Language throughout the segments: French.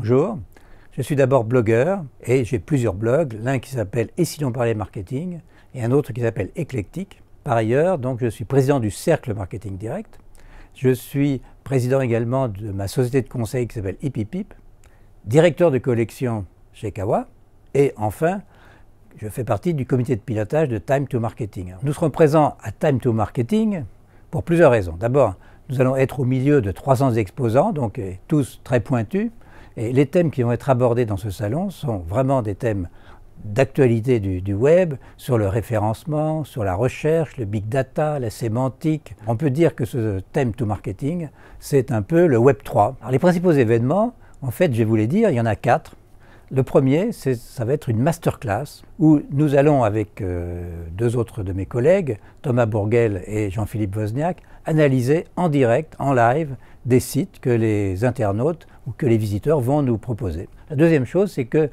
Bonjour, je suis d'abord blogueur et j'ai plusieurs blogs, l'un qui s'appelle Et si marketing et un autre qui s'appelle Eclectique. Par ailleurs, donc, je suis président du Cercle Marketing Direct. Je suis président également de ma société de conseil qui s'appelle Ipipip, directeur de collection chez Kawa et enfin, je fais partie du comité de pilotage de Time to Marketing. nous serons présents à Time to Marketing pour plusieurs raisons. D'abord, nous allons être au milieu de 300 exposants, donc euh, tous très pointus. Et les thèmes qui vont être abordés dans ce salon sont vraiment des thèmes d'actualité du, web, sur le référencement, sur la recherche, le big data, la sémantique. On peut dire que ce thème to marketing, c'est un peu le Web 3. Alors les principaux événements, en fait, je vais dire, il y en a quatre. Le premier, ça va être une masterclass où nous allons, avec euh, deux autres de mes collègues, Thomas Bourguel et Jean-Philippe Wozniak, analyser en direct, en live, des sites que les internautes ou que les visiteurs vont nous proposer. La deuxième chose, c'est que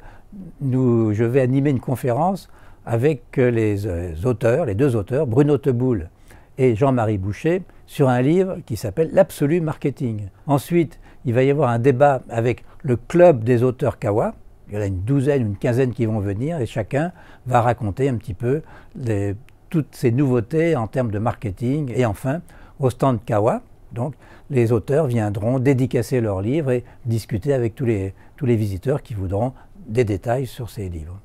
je vais animer une conférence avec euh, les euh, auteurs, les deux auteurs, Bruno Teboul et Jean-Marie Boucher, sur un livre qui s'appelle L'absolu marketing. Ensuite, il va y avoir un débat avec le club des auteurs Kawa. Il y en a une douzaine, une quinzaine qui vont venir et chacun va raconter un petit peu toutes ces nouveautés en termes de marketing. Et enfin, au stand Kawa, donc les auteurs viendront dédicacer leurs livres et discuter avec tous les, visiteurs qui voudront des détails sur ces livres.